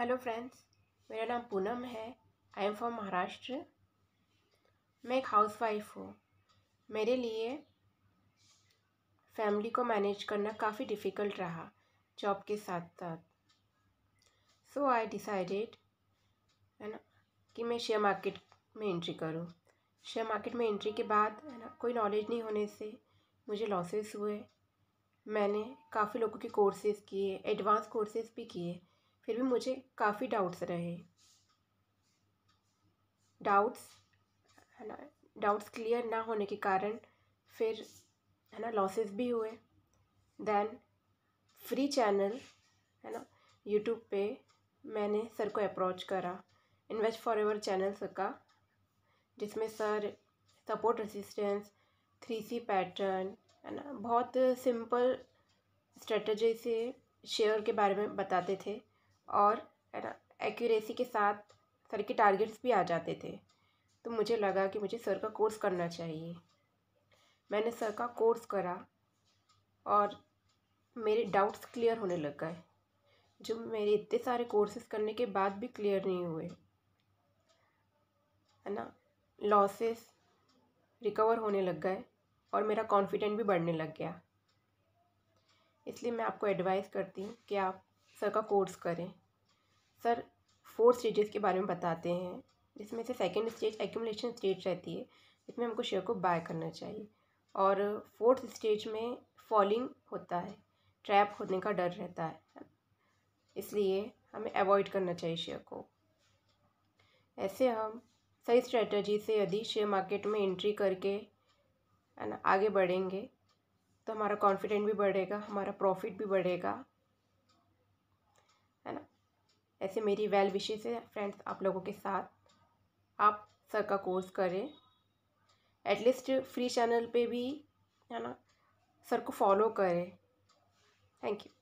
hello friends मेरा नाम पूनम है आई एम फ्रॉम महाराष्ट्र मैं एक हाउस वाइफ हूँ मेरे लिए फैमिली को मैनेज करना काफ़ी डिफ़िकल्ट रहा जॉब के साथ साथ सो आई डिसाइडेड है ना कि मैं शेयर मार्केट में एंट्री करूँ शेयर मार्केट में एंट्री के बाद है ना कोई नॉलेज नहीं होने से मुझे लॉसेस हुए मैंने काफ़ी लोगों के कोर्सेज़ किए एडवांस कोर्सेज़ भी किए फिर भी मुझे काफ़ी डाउट्स रहे डाउट्स है ना डाउट्स क्लियर ना होने के कारण फिर है ना लॉसेस भी हुए दैन फ्री चैनल है ना यूट्यूब पे मैंने सर को अप्रोच करा invest for ever channel sir का जिसमें sir support resistance three C pattern है ना बहुत सिंपल स्ट्रेटजी से शेयर के बारे में बताते थे और एक्यूरेसी के साथ सर के टारगेट्स भी आ जाते थे तो मुझे लगा कि मुझे सर का कोर्स करना चाहिए मैंने सर का कोर्स करा और मेरे डाउट्स क्लियर होने लग गए जो मेरे इतने सारे कोर्सेस करने के बाद भी क्लियर नहीं हुए है ना लॉसेस रिकवर होने लग गए और मेरा कॉन्फिडेंट भी बढ़ने लग गया इसलिए मैं आपको एडवाइस करती हूँ कि आप सर का कोर्स करें सर फोर स्टेजेस के बारे में बताते हैं जिसमें से सेकेंड स्टेज एक्यूमलेशन स्टेज रहती है जिसमें हमको शेयर को बाय करना चाहिए और फोर्थ स्टेज में फॉलिंग होता है ट्रैप होने का डर रहता है इसलिए हमें अवॉइड करना चाहिए शेयर को ऐसे हम सही स्ट्रेटजी से यदि शेयर मार्केट में एंट्री करके है ना आगे बढ़ेंगे तो हमारा कॉन्फिडेंट भी बढ़ेगा हमारा प्रॉफिट भी बढ़ेगा है ना ऐसे मेरी वेल विशेष है फ्रेंड्स आप लोगों के साथ आप सर का कोर्स करें एटलीस्ट फ्री चैनल पे भी है ना सर को फॉलो करें थैंक यू